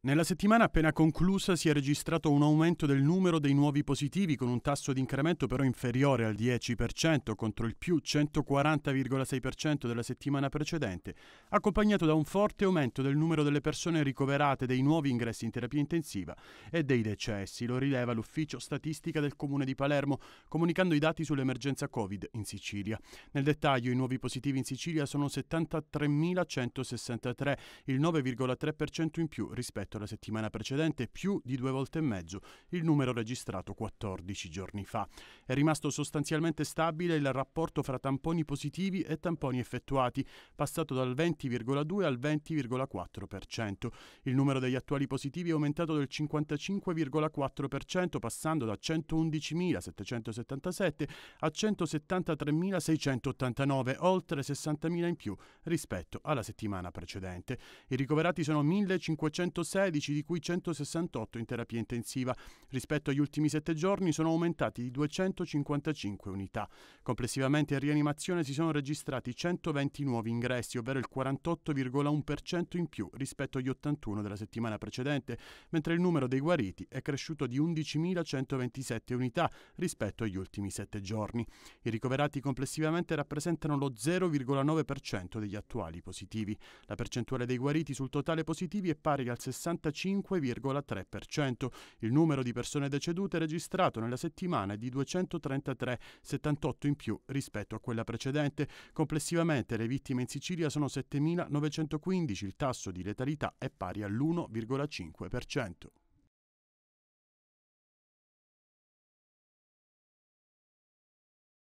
Nella settimana appena conclusa si è registrato un aumento del numero dei nuovi positivi con un tasso di incremento però inferiore al 10% contro il più 140,6% della settimana precedente, accompagnato da un forte aumento del numero delle persone ricoverate dei nuovi ingressi in terapia intensiva e dei decessi, lo rileva l'ufficio statistica del comune di Palermo comunicando i dati sull'emergenza Covid in Sicilia. Nel dettaglio i nuovi positivi in Sicilia sono 73.163, il 9,3% in più rispetto rispetto alla settimana precedente più di due volte e mezzo il numero registrato 14 giorni fa. È rimasto sostanzialmente stabile il rapporto fra tamponi positivi e tamponi effettuati, passato dal 20,2 al 20,4%. Il numero degli attuali positivi è aumentato del 55,4%, passando da 111.777 a 173.689, oltre 60.000 in più rispetto alla settimana precedente. I ricoverati sono 1.507 116, di cui 168 in terapia intensiva. Rispetto agli ultimi sette giorni sono aumentati di 255 unità. Complessivamente in rianimazione si sono registrati 120 nuovi ingressi, ovvero il 48,1% in più rispetto agli 81 della settimana precedente, mentre il numero dei guariti è cresciuto di 11.127 unità rispetto agli ultimi sette giorni. I ricoverati complessivamente rappresentano lo 0,9% degli attuali positivi. La percentuale dei guariti sul totale positivi è pari al 60 65,3%. Il numero di persone decedute registrato nella settimana è di 233, 78 in più rispetto a quella precedente. Complessivamente le vittime in Sicilia sono 7.915, il tasso di letalità è pari all'1,5%.